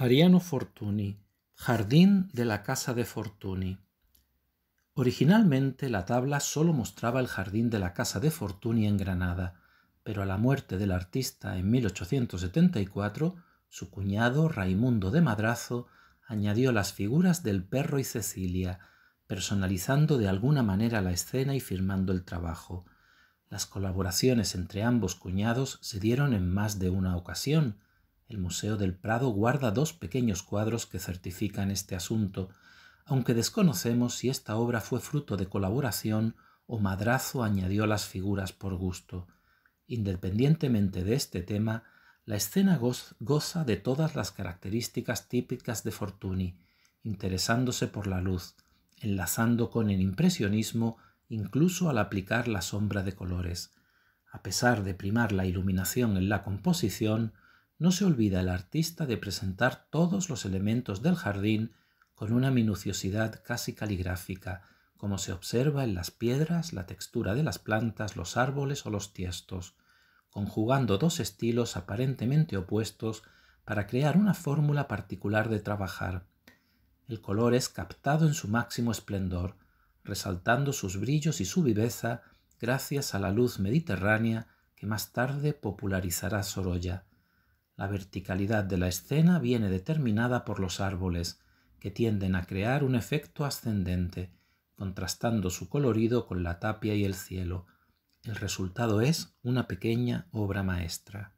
ARIANO Fortuny, Jardín de la Casa de Fortuny. Originalmente la tabla solo mostraba el jardín de la Casa de Fortuny en Granada, pero a la muerte del artista en 1874, su cuñado Raimundo de Madrazo añadió las figuras del perro y Cecilia, personalizando de alguna manera la escena y firmando el trabajo. Las colaboraciones entre ambos cuñados se dieron en más de una ocasión, el Museo del Prado guarda dos pequeños cuadros que certifican este asunto, aunque desconocemos si esta obra fue fruto de colaboración o Madrazo añadió las figuras por gusto. Independientemente de este tema, la escena goza de todas las características típicas de Fortuny, interesándose por la luz, enlazando con el impresionismo incluso al aplicar la sombra de colores. A pesar de primar la iluminación en la composición, no se olvida el artista de presentar todos los elementos del jardín con una minuciosidad casi caligráfica, como se observa en las piedras, la textura de las plantas, los árboles o los tiestos, conjugando dos estilos aparentemente opuestos para crear una fórmula particular de trabajar. El color es captado en su máximo esplendor, resaltando sus brillos y su viveza gracias a la luz mediterránea que más tarde popularizará Sorolla. La verticalidad de la escena viene determinada por los árboles, que tienden a crear un efecto ascendente, contrastando su colorido con la tapia y el cielo. El resultado es una pequeña obra maestra.